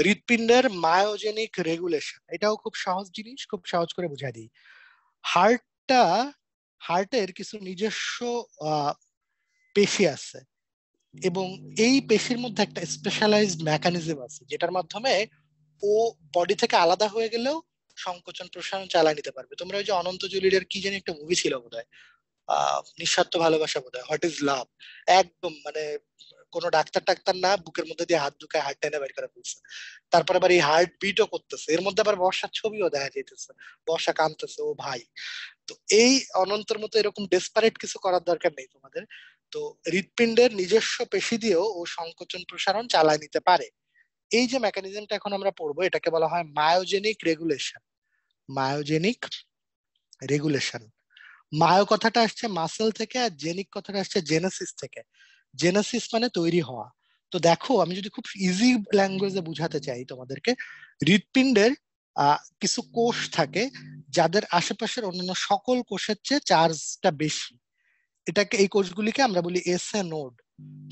হৃৎপিণ্ডের myogenic regulation এটাও খুব সহজ জিনিস খুব সহজ করে বুঝাই দিই হার্টটা হার্টের কিছু নিজস্ব পেশি আছে এবং এই পেশির মধ্যে একটা স্পেশালাইজড মেকানিজম আছে যেটার মাধ্যমে ও বডি থেকে আলাদা হয়ে গেলেও সংকোচন প্রসারণ চালায় নিতে পারবে তোমরা ওই যে অনন্ত জলিরের কি জানি একটা মুভি ছিল বোধ হয় নিঃস্বার্থ ভালোবাসা বোধ হয় হোয়াট ইজ লাভ একদম মানে কোনো ডাক্তার টাক্তার না বুকের মধ্যে দিয়ে হাত ঢুকায় হার্ট টেনে বের করে ফেলছে তারপরে আবার এই হার্ট বিটও করতেছে এর মধ্যে আবার বর্ষার ছবিও দেখা যেতেছে বর্ষা কামতেছে ও ভাই তো এই অনন্তর মতো এরকম ডেসপারেট কিছু করার দরকার নেই তোমাদের তো হৃৎপিণ্ডের নিজস্ব পেশি দিয়েও ও সংকোচন প্রসারণ চালায় নিতে পারে এই যে মেকানিজমটা এখন আমরা পড়বো এটাকে বলা হয় myogenic regulation myogenic regulation myo কথাটা আসছে মাসেল থেকে আর জেনিক কথাটা আসছে জেনেসিস থেকে জেনাসিস মানে তৈরি হওয়া তো দেখো আমি যদি খুব ইজি ল্যাঙ্গুয়েজে বুঝাতে চাই তোমাদেরকে হৃৎপিণ্ডের কিছু কোষ থাকে যাদের আশেপাশের অন্যান্য সকল কোষের চেয়ে চার্জটা বেশি এটাকে এই কোষগুলিকে আমরা বলি এস এ নোড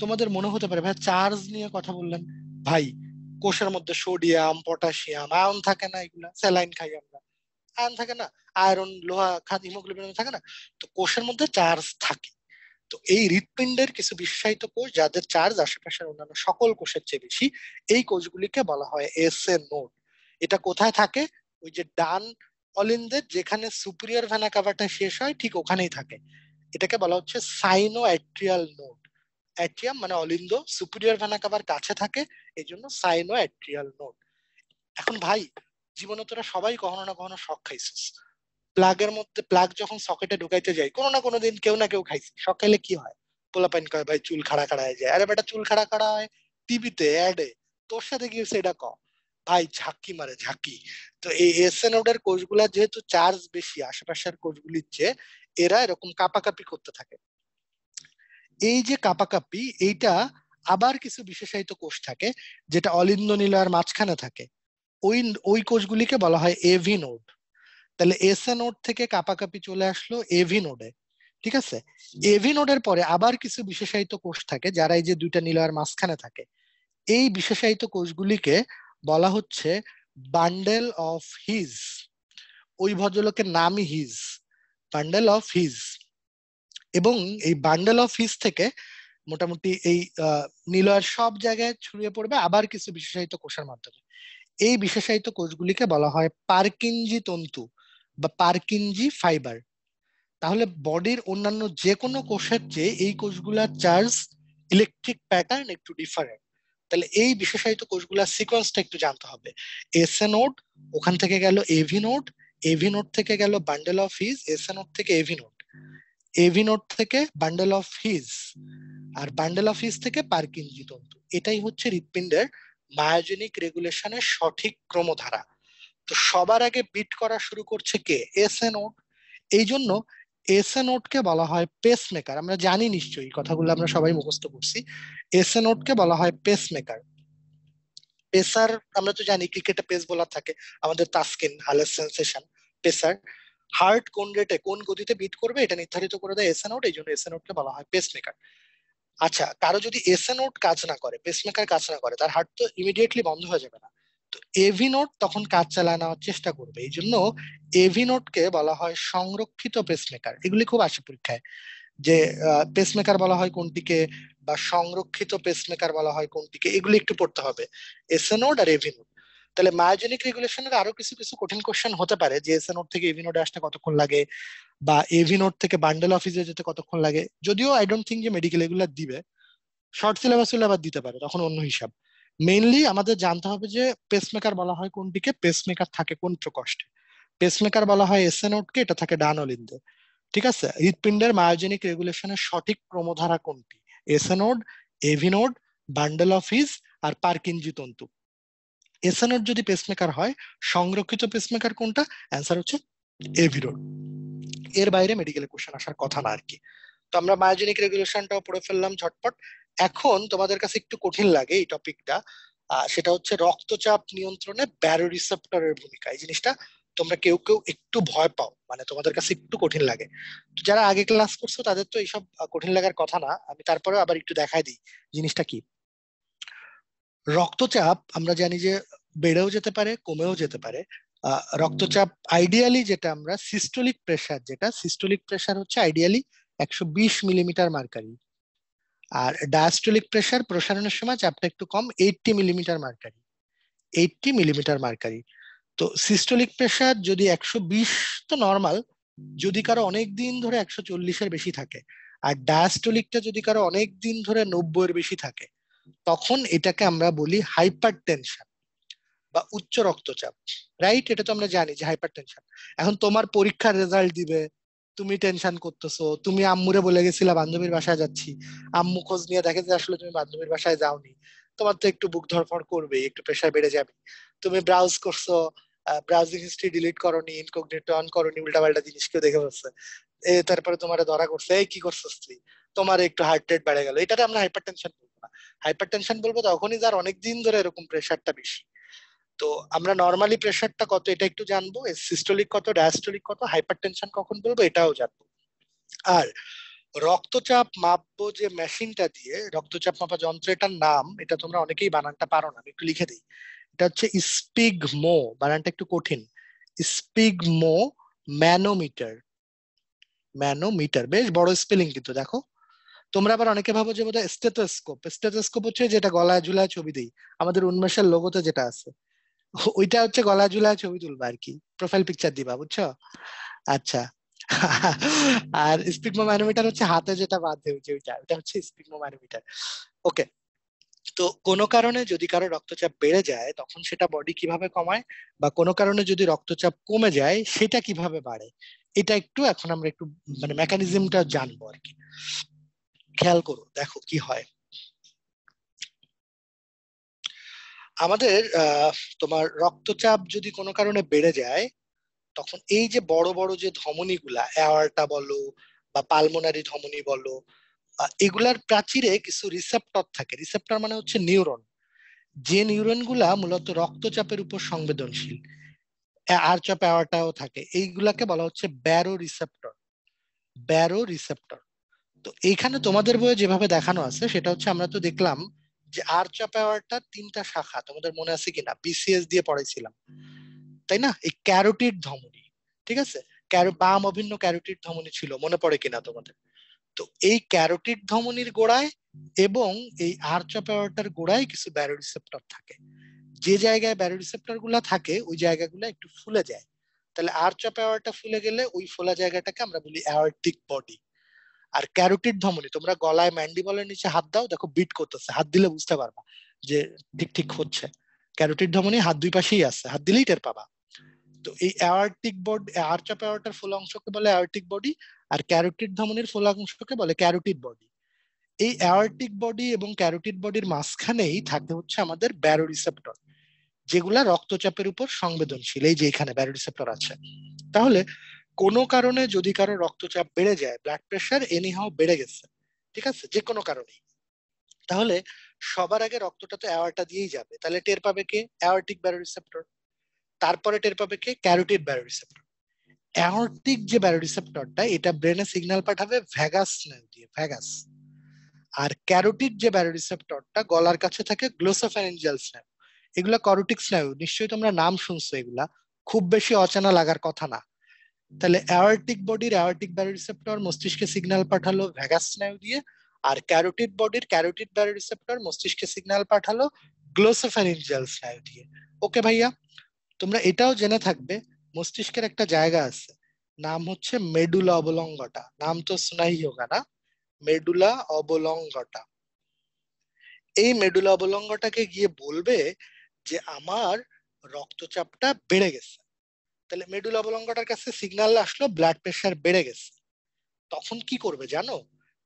তোমাদের মনে হতে পারে ভাই চার্জ নিয়ে কথা বললেন ভাই কোষের মধ্যে সোডিয়াম পটাশিয়াম আয়ন থাকে না এগুলা স্যালাইন খাই আমরা আয়ন থাকে না আয়রন লোহা খাদ হিমোগ্লোবিন থাকে না তো কোষের মধ্যে চার্জ থাকে তো এই হৃৎপিণ্ডের কিছু বিশ্বায়িত কোষ যাদের চার্জ আশেপাশের অন্যান্য সকল কোষের চেয়ে বেশি এই কোষগুলিকে বলা হয় এস এ নোড এটা কোথায় থাকে ওই যে ডান অলিন্দের যেখানে সুপিরিয়র ভেনা কাভারটা শেষ হয় ঠিক ওখানেই থাকে এটাকে বলা হচ্ছে সাইনো অ্যাট্রিয়াল নোড অ্যাট্রিয়াম মানে অলিন্দ সুপিরিয়র ভেনা কাভার কাছে থাকে এই জন্য সাইনো অ্যাট্রিয়াল নোড এখন ভাই জীবনে তোরা সবাই কখনো না কখনো শখ খাইছিস প্লাগের মধ্যে প্লাগ যখন সকেটে ঢুকাইতে যাই কোনো না কোনো দিন কেউ না কেউ খাইছে সকালে কি হয় পোলাপাইন কয় ভাই চুল খাড়া খাড়া যায় আরে বেটা চুল খাড়া খাড়া হয় টিভিতে অ্যাডে তোর সাথে গিয়েছে এটা ক ভাই ঝাঁকি মারে ঝাঁকি তো এই এস এন কোষ কোষগুলা যেহেতু চার্জ বেশি আশেপাশের কোষগুলির চেয়ে এরা এরকম কাপাকাপি করতে থাকে এই যে কাপাকাপি এইটা আবার কিছু বিশেষায়িত কোষ থাকে যেটা অলিন্দ আর মাঝখানে থাকে ওই ওই কোষগুলিকে বলা হয় এভি নোড তাহলে এ নোড থেকে কাপাকাপি চলে আসলো এভি নোডে ঠিক আছে এভি নোডের পরে আবার কিছু বিশেষায়িত কোষ থাকে যারা এই যে দুইটা নিলয়ের মাঝখানে থাকে এই বিশেষায়িত কোষগুলিকে বলা হচ্ছে বান্ডেল অফ হিজ ওই ভদ্রলোকের নামই হিজ বান্ডেল অফ হিজ এবং এই বান্ডেল অফ হিজ থেকে মোটামুটি এই নিলয়ের সব জায়গায় ছড়িয়ে পড়বে আবার কিছু বিশেষায়িত কোষের মাধ্যমে এই বিশেষায়িত কোষগুলিকে বলা হয় পার্কিঞ্জি তন্তু বা পার্কিনজি ফাইবার তাহলে বডির অন্যান্য যে কোনো কোষের চেয়ে এই কোষগুলার চার্জ ইলেকট্রিক প্যাটার্ন একটু ডিফারেন্ট তাহলে এই বিশেষায়িত কোষগুলার সিকোয়েন্সটা একটু জানতে হবে এস এ নোট ওখান থেকে গেল এভি নোট এভি নোট থেকে গেল bundle of His S A node থেকে এভি নোট এভি নোট থেকে বান্ডেল অফ হিজ আর বান্ডেল অফ হিজ থেকে পার্কিনজি তন্তু এটাই হচ্ছে হৃৎপিণ্ডের মায়োজেনিক রেগুলেশনের সঠিক ক্রমধারা তো সবার আগে বিট করা শুরু করছে কে এস এ নোট এই জন্য এস এ নোটকে বলা হয় পেস মেকার আমরা জানি নিশ্চয়ই কথাগুলো আমরা সবাই মুখস্থ করছি এস এ নোটকে বলা হয় পেসমেকার পেসার আমরা তো জানি ক্রিকেটে পেস বোলার থাকে আমাদের তাসকিন হালের সেন্সেশন পেসার হার্ট কোন রেটে কোন গতিতে বিট করবে এটা নির্ধারিত করে দেয় এস এ নোট এই জন্য এস এ নোটকে বলা হয় পেস মেকার আচ্ছা কারো যদি এস নোট কাজ না করে পেস মেকার কাজ না করে তার হার্ট তো ইমিডিয়েটলি বন্ধ হয়ে যাবে না এভি নোট তখন কাজ চালানোর চেষ্টা করবে এই জন্য এভি নোটকে বলা হয় সংরক্ষিত পেসমেকার এগুলি খুব আসে পরীক্ষায় যে পেসমেকার বলা হয় কোনটিকে বা সংরক্ষিত পেসমেকার বলা হয় কোনটিকে এগুলি একটু পড়তে হবে এসএ নোট আর এভি নোট তাহলে মায়োজেনিক রেগুলেশনের আরো কিছু কিছু কঠিন কোশ্চেন হতে পারে যে এসএ নোট থেকে এভি নোট আসতে কতক্ষণ লাগে বা এভি নোট থেকে বান্ডেল অফিসে যেতে কতক্ষণ লাগে যদিও আই ডোন্ট থিঙ্ক যে মেডিকেল এগুলা দিবে শর্ট সিলেবাস হলে আবার দিতে পারে তখন অন্য হিসাব মেইনলি আমাদের জানতে হবে যে পেসমেকার বলা হয় কোনটিকে পেসমেকার থাকে কোন প্রকোষ্ঠে পেসমেকার বলা হয় এসেনোটকে এটা থাকে ডানোলিন্দে ঠিক আছে হৃৎপিণ্ডের মায়োজেনিক রেগুলেশনের সঠিক ক্রমধারা কোনটি এসেনোড এভিনোড বান্ডেল অফিস আর পার্কিনজি তন্তু এসেনোড যদি পেসমেকার হয় সংরক্ষিত পেসমেকার কোনটা অ্যান্সার হচ্ছে এভিনোড এর বাইরে মেডিকেল কোশ্চেন আসার কথা না আর কি তো আমরা মায়োজেনিক রেগুলেশনটাও পড়ে ফেললাম ঝটপট এখন তোমাদের কাছে একটু কঠিন লাগে এই টপিকটা সেটা হচ্ছে রক্তচাপ নিয়ন্ত্রণে এর ভূমিকা এই জিনিসটা তোমরা কেউ কেউ একটু ভয় পাও মানে তোমাদের কাছে একটু কঠিন লাগে তো যারা আগে ক্লাস করছো তাদের তো এইসব কঠিন লাগার কথা না আমি তারপরে আবার একটু দেখাই দিই জিনিসটা কি রক্তচাপ আমরা জানি যে বেড়েও যেতে পারে কমেও যেতে পারে রক্তচাপ আইডিয়ালি যেটা আমরা সিস্টোলিক প্রেশার যেটা সিস্টোলিক প্রেশার হচ্ছে আইডিয়ালি একশো বিশ মিলিমিটার মার্কারি আর ডায়াস্টোলিক প্রেশার প্রসারণের সময় চাপটা একটু কম eighty millimetre mercury eighty millimetre mercury তো সিস্টোলিক প্রেশার যদি একশো বিশ তো নর্মাল যদি কারো অনেক দিন ধরে একশো চল্লিশের বেশি থাকে আর ডায়াস্টোলিকটা যদি কারো অনেক দিন ধরে নব্বইয়ের বেশি থাকে তখন এটাকে আমরা বলি হাইপার টেনশন বা উচ্চ রক্তচাপ রাইট এটা তো আমরা জানি যে হাইপার টেনশন এখন তোমার পরীক্ষার রেজাল্ট দিবে তুমি টেনশন করতেছো তুমি আম্মুরে বলে গেছিলা বান্ধবীর বাসায় যাচ্ছি আম্মু খোঁজ নিয়ে দেখে যে আসলে তুমি বান্ধবীর বাসায় যাওনি তোমার তো একটু বুক ধরফর করবে একটু প্রেশার বেড়ে যাবে তুমি ব্রাউজ করছো ব্রাউজিং হিস্ট্রি ডিলিট করনি ইনকগনিটো অন করনি উল্টাপাল্টা জিনিস কেউ দেখে ফেলছে এ তারপরে তোমার ধরা করছে এই কি করছো তুই তোমার একটু হার্ট রেট বেড়ে গেল এটাতে আমরা হাইপার টেনশন বলবো না হাইপার টেনশন বলবো তখনই যার অনেক দিন ধরে এরকম প্রেশারটা বেশি তো আমরা নর্মালি প্রেশারটা কত এটা একটু জানবো সিস্টোলিক কত ডায়াস্টোলিক কত হাইপারটেনশন কখন বলবো এটাও জানবো আর রক্তচাপ মাপবো যে মেশিনটা দিয়ে রক্তচাপ মাপা যন্ত্র এটার নাম এটা তোমরা অনেকেই বানানটা পারো না আমি একটু লিখে দিই এটা হচ্ছে স্পিগমো বানানটা একটু কঠিন স্পিগমো ম্যানোমিটার ম্যানোমিটার বেশ বড় স্পেলিং কিন্তু দেখো তোমরা আবার অনেকে ভাবো যে বোধহয় স্টেথোস্কোপ স্টেথোস্কোপ হচ্ছে যেটা গলায় ঝুলায় ছবি দেই আমাদের উন্মেষের লোগোতে যেটা আছে ওইটা হচ্ছে গলা ঝুলা ছবি তুলবা আর কি প্রোফাইল পিকচার দিবা বুঝছো আচ্ছা আর স্পিড মোমানোমিটার হচ্ছে হাতে যেটা বাঁধে যে ওইটা ওটা হচ্ছে স্পিড মোমানোমিটার ওকে তো কোনো কারণে যদি কারো রক্তচাপ বেড়ে যায় তখন সেটা বডি কিভাবে কমায় বা কোনো কারণে যদি রক্তচাপ কমে যায় সেটা কিভাবে বাড়ে এটা একটু এখন আমরা একটু মানে মেকানিজমটা জানবো আর কি খেয়াল করো দেখো কি হয় আমাদের তোমার রক্তচাপ যদি কোনো কারণে বেড়ে যায় তখন এই যে বড় বড় যে ধমনীগুলা অ্যাওয়ার্টা বলো বা পালমোনারি ধমনী বলো এগুলার প্রাচীরে কিছু রিসেপ্টর থাকে রিসেপ্টর মানে হচ্ছে নিউরন যে নিউরন গুলা মূলত রক্তচাপের উপর সংবেদনশীল আরচপ অ্যাওয়ার্টাও থাকে এইগুলাকে বলা হচ্ছে ব্যারো রিসেপ্টর ব্যারো রিসেপ্টর তো এইখানে তোমাদের বইয়ে যেভাবে দেখানো আছে সেটা হচ্ছে আমরা তো দেখলাম যে আর্চা পাওয়ারটা তিনটা শাখা তোমাদের মনে আছে কিনা বিসিএস দিয়ে পড়াইছিলাম তাই না এই ক্যারোটিড ধমনী ঠিক আছে বাম অভিন্ন ক্যারোটিড ধমনী ছিল মনে পড়ে কিনা তোমাদের তো এই ক্যারোটিড ধমনীর গোড়ায় এবং এই আর্চা পাওয়ারটার গোড়ায় কিছু ব্যারোরিসেপ্টর থাকে যে জায়গায় ব্যারোরিসেপ্টর গুলা থাকে ওই জায়গাগুলো একটু ফুলে যায় তাহলে আর্চা পাওয়ারটা ফুলে গেলে ওই ফোলা জায়গাটাকে আমরা বলি অ্যাওয়ার্টিক বডি আর ক্যারোটিড ধমনি তোমরা গলায় ম্যান্ডিবলের নিচে হাত দাও দেখো বিট করতেছে হাত দিলে বুঝতে পারবা যে ঠিক ঠিক হচ্ছে ক্যারোটিড ধমনি হাত দুই পাশেই আছে হাত দিলেই টের পাবা তো এই অ্যাওয়ার্টিক বডি আর্চ অফ অ্যাওয়ার্টার ফুল অংশকে বলে অ্যাওয়ার্টিক বডি আর ক্যারোটিড ধমনির ফুল অংশকে বলে ক্যারোটিড বডি এই অ্যাওয়ার্টিক বডি এবং ক্যারোটিড বডির মাঝখানেই থাকে হচ্ছে আমাদের ব্যারো রিসেপ্টর যেগুলা রক্তচাপের উপর সংবেদনশীল এই যে এখানে ব্যারো রিসেপ্টর আছে তাহলে কোনো কারণে যদি কারো রক্তচাপ বেড়ে যায় ব্লাড প্রেশার এনিহাও বেড়ে গেছে ঠিক আছে যে কোনো কারণে তাহলে সবার আগে রক্তটা তো অ্যাওয়ারটা দিয়েই যাবে তাহলে টের পাবে কে অ্যাওয়ার্টিক ব্যারোরিসেপ্টর তারপরে টের পাবে কে ক্যারোটিড ব্যারোরিসেপ্টর অ্যাওর্টিক যে ব্যারোরিসেপ্টরটা এটা ব্রেনে সিগন্যাল পাঠাবে ভ্যাগাস স্নায়ু দিয়ে ভ্যাগাস আর ক্যারোটিড যে ব্যারোরিসেপ্টরটা গলার কাছে থাকে গ্লোসোফ্যারেঞ্জিয়াল স্নায়ু এগুলা করোটিক স্নায়ু নিশ্চয়ই তোমরা নাম শুনছো এগুলা খুব বেশি অচেনা লাগার কথা না তাহলে অ্যাওয়ার্টিক বডির অ্যাওয়ার্টিক রিসেপ্টর মস্তিষ্কে সিগনাল পাঠালো ভ্যাগাস স্নায়ু দিয়ে আর ক্যারোটিড বডির ক্যারোটিড রিসেপ্টর মস্তিষ্কে সিগনাল পাঠালো গ্লোসোফ্যারিঞ্জিয়াল স্নায়ু দিয়ে ওকে ভাইয়া তোমরা এটাও জেনে থাকবে মস্তিষ্কের একটা জায়গা আছে নাম হচ্ছে মেডুলা অবলঙ্গটা নাম তো শোনাই হোগা না মেডুলা অবলঙ্গটা এই মেডুলা অবলঙ্গটাকে গিয়ে বলবে যে আমার রক্তচাপটা বেড়ে গেছে তাহলে মেডুল অবলঙ্গটার কাছে সিগনাল আসলো ব্লাড প্রেশার বেড়ে গেছে তখন কি করবে জানো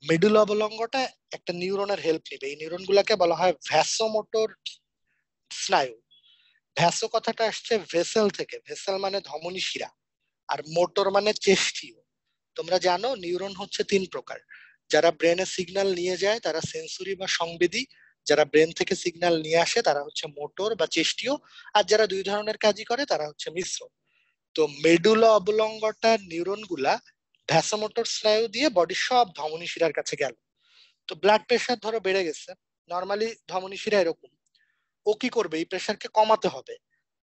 মেডুল অবলঙ্গটা একটা নিউরনের হেল্প নেবে এই নিউরন গুলাকে বলা হয় ভ্যাসোমোটর স্নায়ু ভ্যাসো কথাটা আসছে ভেসেল থেকে ভেসেল মানে ধমনী শিরা আর মোটর মানে চেষ্টিও তোমরা জানো নিউরন হচ্ছে তিন প্রকার যারা ব্রেনে সিগন্যাল নিয়ে যায় তারা সেন্সুরি বা সংবেদী যারা ব্রেন থেকে সিগন্যাল নিয়ে আসে তারা হচ্ছে মোটর বা চেষ্টীয় আর যারা দুই ধরনের কাজই করে তারা হচ্ছে মিশ্র তো মেডুলা অবলঙ্গটার নিউরন গুলা ভ্যাসোমোটর স্নায়ু দিয়ে বডির সব ধমনী শিরার কাছে গেল তো ব্লাড প্রেশার ধরো বেড়ে গেছে নর্মালি ধমনী শিরা এরকম ও কি করবে এই প্রেশারকে কমাতে হবে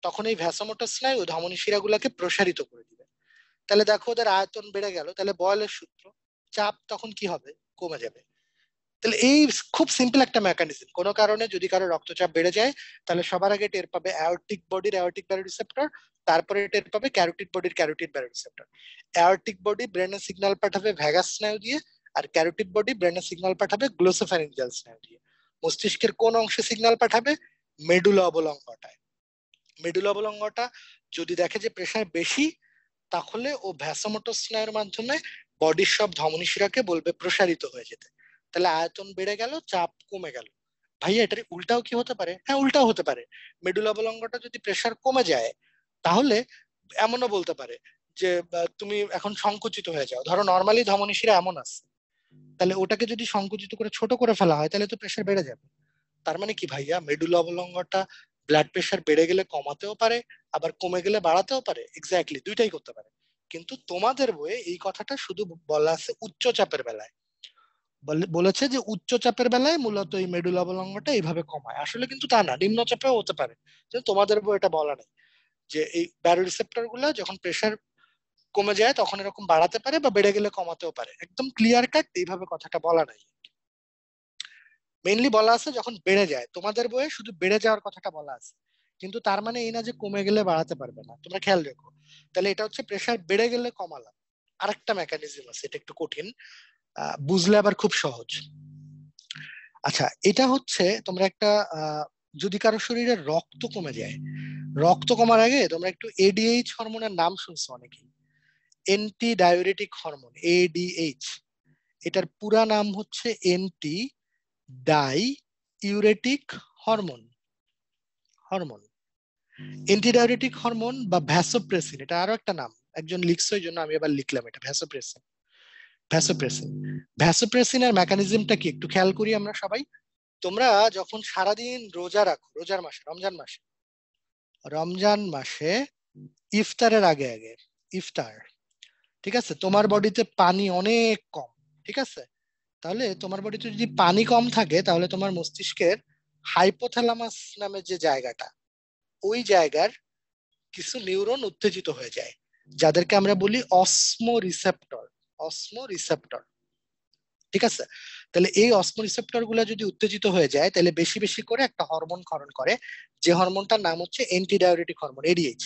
তখন এই ভ্যাসোমোটর স্নায়ু ধমনী গুলাকে প্রসারিত করে দিবে তাহলে দেখো ওদের আয়তন বেড়ে গেল তাহলে বয়লের সূত্র চাপ তখন কি হবে কমে যাবে তাহলে এই খুব সিম্পল একটা মেকানিজম কোন কারণে যদি কারো রক্তচাপ বেড়ে যায় তাহলে সবার আগে টের পাবে অ্যাওটিক বডির অ্যাওটিক ব্যারোরিসেপ্টর তারপরে টের পাবে ক্যারোটিড বডির ক্যারোটিড ব্যারোরিসেপ্টর অ্যাওটিক বডি ব্রেনে সিগন্যাল পাঠাবে ভ্যাগাস স্নায়ু দিয়ে আর ক্যারোটিড বডি ব্রেনে সিগন্যাল পাঠাবে গ্লোসোফ্যারিঞ্জিয়াল স্নায়ু দিয়ে মস্তিষ্কের কোন অংশে সিগন্যাল পাঠাবে মেডুলা অবলঙ্গটায় মেডুলা অবলঙ্গটা যদি দেখে যে প্রেশার বেশি তাহলে ও ভ্যাসোমোটর স্নায়ুর মাধ্যমে বডির সব ধমনীশিরাকে বলবে প্রসারিত হয়ে যেতে তাহলে আয়তন বেড়ে গেল চাপ কমে গেল ভাইয়া এটার উল্টাও কি হতে পারে হ্যাঁ উল্টাও হতে পারে মেডুলা বলঙ্গটা যদি প্রেশার কমে যায় তাহলে এমনও বলতে পারে যে তুমি এখন সংকুচিত হয়ে যাও ধরো নর্মালি ধমনীশিরা এমন আছে তাহলে ওটাকে যদি সংকুচিত করে ছোট করে ফেলা হয় তাহলে তো প্রেশার বেড়ে যাবে তার মানে কি ভাইয়া মেডুল অবলঙ্গটা ব্লাড প্রেশার বেড়ে গেলে কমাতেও পারে আবার কমে গেলে বাড়াতেও পারে এক্স্যাক্টলি দুইটাই করতে পারে কিন্তু তোমাদের বইয়ে এই কথাটা শুধু বলা আছে উচ্চ চাপের বেলায় বলেছে যে উচ্চ চাপের বেলায় মূলত এই মেডুল অবলম্বনটা এইভাবে কমায় আসলে কিন্তু তা না নিম্ন চাপেও হতে পারে তোমাদের এটা বলা নেই যে এই ব্যারোরিসেপ্টর গুলা যখন প্রেশার কমে যায় তখন এরকম বাড়াতে পারে বা বেড়ে গেলে কমাতেও পারে একদম ক্লিয়ার কাট এইভাবে কথাটা বলা নাই মেইনলি বলা আছে যখন বেড়ে যায় তোমাদের বইয়ে শুধু বেড়ে যাওয়ার কথাটা বলা আছে কিন্তু তার মানে এই না যে কমে গেলে বাড়াতে পারবে না তোমরা খেয়াল রেখো তাহলে এটা হচ্ছে প্রেশার বেড়ে গেলে কমালাম আরেকটা মেকানিজম আছে এটা একটু কঠিন বুঝলে আবার খুব সহজ আচ্ছা এটা হচ্ছে তোমরা একটা যদি কারো শরীরে রক্ত কমে যায় রক্ত কমার আগে তোমরা একটু এডিএইচ হরমোনের নাম শুনছো অনেকেই এন্টি ডায়োরেটিক হরমোন এডিএইচ এটার পুরা নাম হচ্ছে anti diuretic hormone hormone antidiuretic hormone বা ভ্যাসোপ্রেসিন এটা আরো একটা নাম একজন লিখছে জন্য আমি আবার লিখলাম এটা ভ্যাসোপ্রেসিন ভ্যাসোপ্রেসিন এর মেকানিজমটা কি একটু খেয়াল করি আমরা সবাই তোমরা যখন সারাদিন রোজা রাখো রোজার মাসে রমজান মাসে রমজান মাসে ইফতারের আগে আগে ইফতার ঠিক আছে তোমার বডিতে পানি অনেক কম ঠিক আছে তাহলে তোমার বডিতে যদি পানি কম থাকে তাহলে তোমার মস্তিষ্কের হাইপোথ্যালামাস নামে যে জায়গাটা ওই জায়গার কিছু নিউরন উত্তেজিত হয়ে যায় যাদেরকে আমরা বলি অসমো রিসেপ্টর অসমোরিসেপ্টর ঠিক আছে তাহলে এই অসমোরিসেপ্টর রিসেপ্টর গুলা যদি উত্তেজিত হয়ে যায় তাহলে বেশি বেশি করে একটা হরমোন ক্ষরণ করে যে হরমোনটার নাম হচ্ছে এন্টি ডায়োরেটিক হরমোন এডিএইচ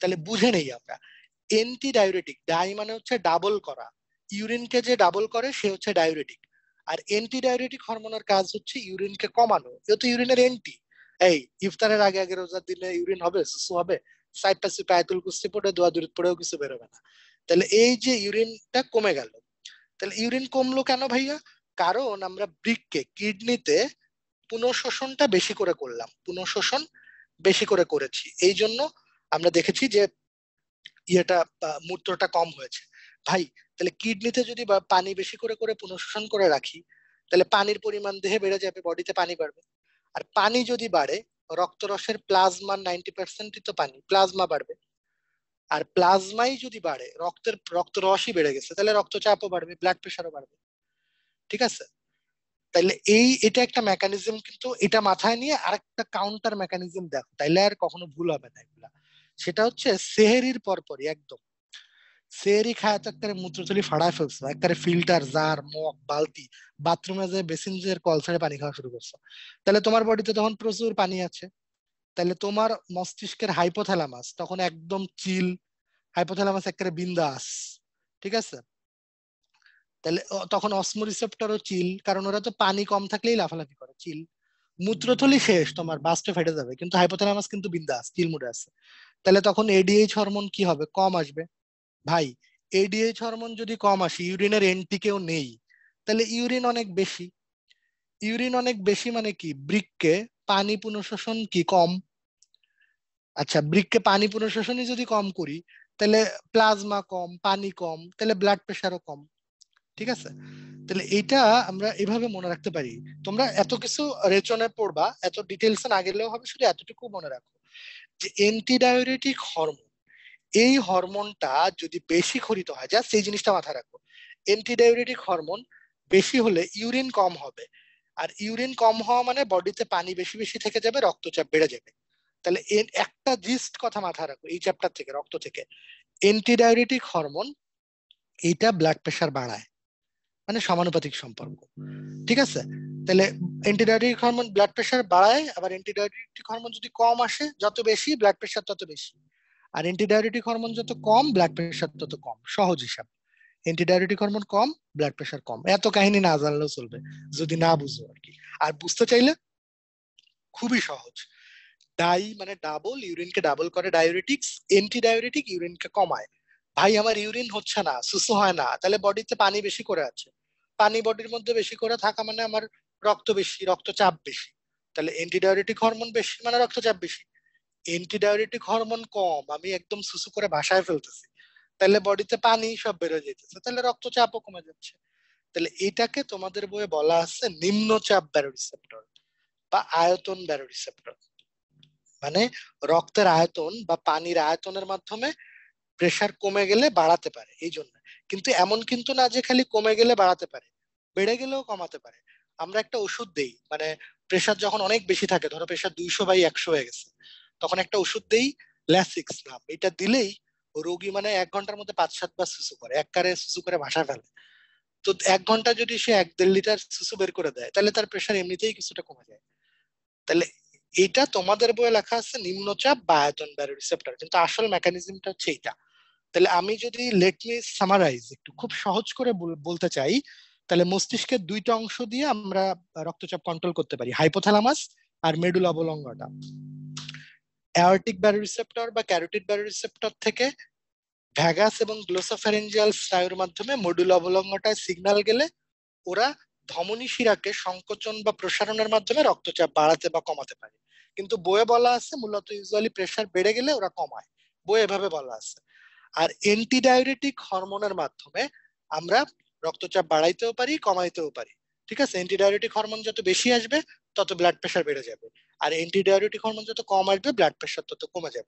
তাহলে বুঝে নেই আমরা এন্টি ডায়োরেটিক ডাই মানে হচ্ছে ডাবল করা ইউরিনকে যে ডাবল করে সে হচ্ছে ডায়োরেটিক আর এন্টি ডায়োরেটিক হরমোনের কাজ হচ্ছে ইউরিনকে কমানো এ তো ইউরিনের এন্টি এই ইফতারের আগে আগে রোজার দিনে ইউরিন হবে সুসু হবে সাইড পাশে পায়াতুল কুস্তি পড়ে দোয়া দূরত পড়েও কিছু বেরোবে না তাহলে এই যে ইউরিনটা কমে গেল তাহলে ইউরিন কমলো কেন ভাইয়া কারণ আমরা ব্রিককে কিডনিতে পুনঃশোষণটা বেশি করে করলাম পুনঃশোষণ বেশি করে করেছি এই জন্য আমরা দেখেছি যে ইয়েটা মূত্রটা কম হয়েছে ভাই তাহলে কিডনিতে যদি পানি বেশি করে করে পুনঃশোষণ করে রাখি তাহলে পানির পরিমাণ দেহে বেড়ে যাবে বডিতে পানি বাড়বে আর পানি যদি বাড়ে রক্তরসের প্লাজমা নাইনটি পার্সেন্টই তো পানি প্লাজমা বাড়বে আর প্লাজমাই যদি বাড়ে রক্তের রক্ত রসই বেড়ে গেছে তাহলে রক্তচাপও বাড়বে ব্লাড প্রেশারও বাড়বে ঠিক আছে তাইলে এই এটা একটা মেকানিজম কিন্তু এটা মাথায় নিয়ে আরেকটা কাউন্টার মেকানিজম দেখো তাইলে আর কখনো ভুল হবে না এগুলা সেটা হচ্ছে সেহেরির পরপরই একদম সেহেরি খায় তো একবারে মূত্রথলি ফাড়ায় ফেলছো একটা ফিল্টার জার মগ বালতি বাথরুমে যে বেসিন যে কল ছেড়ে পানি খাওয়া শুরু করছো তাহলে তোমার বডিতে তখন প্রচুর পানি আছে তাহলে তোমার মস্তিষ্কের হাইপোথ্যালামাস তখন একদম চিল হাইপোথ্যালামাস একেবারে বিন্দাস ঠিক আছে তাহলে তখন রিসেপ্টরও চিল কারণ ওরা তো পানি কম থাকলেই লাফালাফি করে চিল মূত্রথলি শেষ তোমার বাসটা ফেটে যাবে কিন্তু হাইপোথ্যালামাস কিন্তু বিন্দাস চিল মুডে আছে তাহলে তখন এডিএইচ হরমোন কি হবে কম আসবে ভাই এডিএইচ হরমোন যদি কম আসে ইউরিনের এনটিকেও নেই তাহলে ইউরিন অনেক বেশি ইউরিন অনেক বেশি মানে কি ব্রিককে পানি পুনঃশোষণ কি কম আচ্ছা বৃক্ষকে পানি পুনঃশোষণই যদি কম করি তাহলে প্লাজমা কম পানি কম তাহলে ব্লাড প্রেশারও কম ঠিক আছে তাহলে এটা আমরা এভাবে মনে রাখতে পারি তোমরা এত কিছু রেচনে পড়বা এত ডিটেলস না গেলেও হবে শুধু এতটুকু মনে রাখো যে অ্যান্টিডায়োরেটিক হরমোন এই হরমোনটা যদি বেশি খরিত হয় যা সেই জিনিসটা মাথায় রাখো অ্যান্টিডায়োরেটিক হরমোন বেশি হলে ইউরিন কম হবে আর ইউরিন কম হওয়া মানে বডিতে পানি বেশি বেশি থেকে যাবে রক্তচাপ বেড়ে যাবে তাহলে একটা জিস্ট কথা মাথায় রাখো এই চ্যাপ্টার থেকে রক্ত থেকে অ্যান্টিডায়রেটিক হরমোন এটা ব্লাড প্রেশার বাড়ায় মানে সমানুপাতিক সম্পর্ক ঠিক আছে তাহলে অ্যান্টিডায়রেটিক হরমোন ব্লাড প্রেশার বাড়ায় আবার অ্যান্টিডায়রেটিক হরমোন যদি কম আসে যত বেশি ব্লাড প্রেশার তত বেশি আর অ্যান্টিডায়রেটিক হরমোন যত কম ব্লাড প্রেশার তত কম সহজ হিসাবে অ্যান্টিডায়োটিক হরমোন কম ব্লাড প্রেশার কম এত কাহিনী না জানলেও চলবে যদি না বুঝো আর কি আর বুঝতে চাইলে খুবই সহজ ডাই মানে ডাবল ইউরিনকে ডাবল করে ডায়োরেটিক্স অ্যান্টিডায়োরেটিক ইউরিনকে কমায় ভাই আমার ইউরিন হচ্ছে না সুস্থ হয় না তাহলে বডিতে পানি বেশি করে আছে পানি বডির মধ্যে বেশি করে থাকা মানে আমার রক্ত বেশি রক্তচাপ বেশি তাহলে অ্যান্টিডায়োরেটিক হরমোন বেশি মানে রক্তচাপ বেশি অ্যান্টিডায়োরেটিক হরমোন কম আমি একদম সুসু করে ভাষায় ফেলতেছি তাহলে বডিতে পানি সব বেড়ে যেতেছে তাহলে রক্তচাপও কমে যাচ্ছে তাহলে এটাকে তোমাদের বইয়ে বলা আছে নিম্নচাপ ব্যারোরিসেপ্টর বা আয়তন ব্যারোরিসেপ্টর মানে রক্তের আয়তন বা পানির আয়তনের মাধ্যমে প্রেশার কমে গেলে বাড়াতে পারে এই জন্য কিন্তু এমন কিন্তু না যে খালি কমে গেলে বাড়াতে পারে বেড়ে গেলেও কমাতে পারে আমরা একটা ওষুধ দেই মানে প্রেশার যখন অনেক বেশি থাকে ধরো প্রেশার দুইশো বাই একশো হয়ে গেছে তখন একটা ওষুধ দেই ল্যাসিক্স নাম এটা দিলেই রোগী মানে এক ঘন্টার মধ্যে পাঁচ সাতবার সুসু করে এক কারে সুসু করে ভাষা ফেলে তো এক ঘন্টা যদি সে এক দেড় লিটার সুসু বের করে দেয় তাহলে তার প্রেশার এমনিতেই কিছুটা কমে যায় তাহলে এটা তোমাদের বইয়ে লেখা আছে নিম্নচাপ বা আয়তন ব্যারো রিসেপ্টর কিন্তু আসল মেকানিজমটা হচ্ছে এটা তাহলে আমি যদি লেট মি সামারাইজ একটু খুব সহজ করে বলতে চাই তাহলে মস্তিষ্কের দুইটা অংশ দিয়ে আমরা রক্তচাপ কন্ট্রোল করতে পারি হাইপোথ্যালামাস আর মেডুলা অবলঙ্গটা অ্যাortic রিসেপ্টর বা ক্যারোটিড রিসেপ্টর থেকে ভ্যাগাস এবং গ্লোসোফ্যারেঞ্জিয়াল স্নায়ুর মাধ্যমে মডুল অবলম্বটায় সিগন্যাল গেলে ওরা ধমনী শিরাকে সংকোচন বা প্রসারণের মাধ্যমে রক্তচাপ বাড়াতে বা কমাতে পারে কিন্তু বইয়ে বলা আছে মূলত ইউজুয়ালি প্রেশার বেড়ে গেলে ওরা কমায় বই এভাবে বলা আছে আর অ্যান্টিডায়ুরেটিক হরমোনের মাধ্যমে আমরা রক্তচাপ বাড়াইতেও পারি কমাইতেও পারি ঠিক আছে অ্যান্টিডায়োরেটিক হরমোন যত বেশি আসবে তত ব্লাড প্রেশার বেড়ে যাবে আর অ্যান্টি ডায়াবেটিক হরমোন যত কম আসবে ব্লাড প্রেশার তত কমে যাবে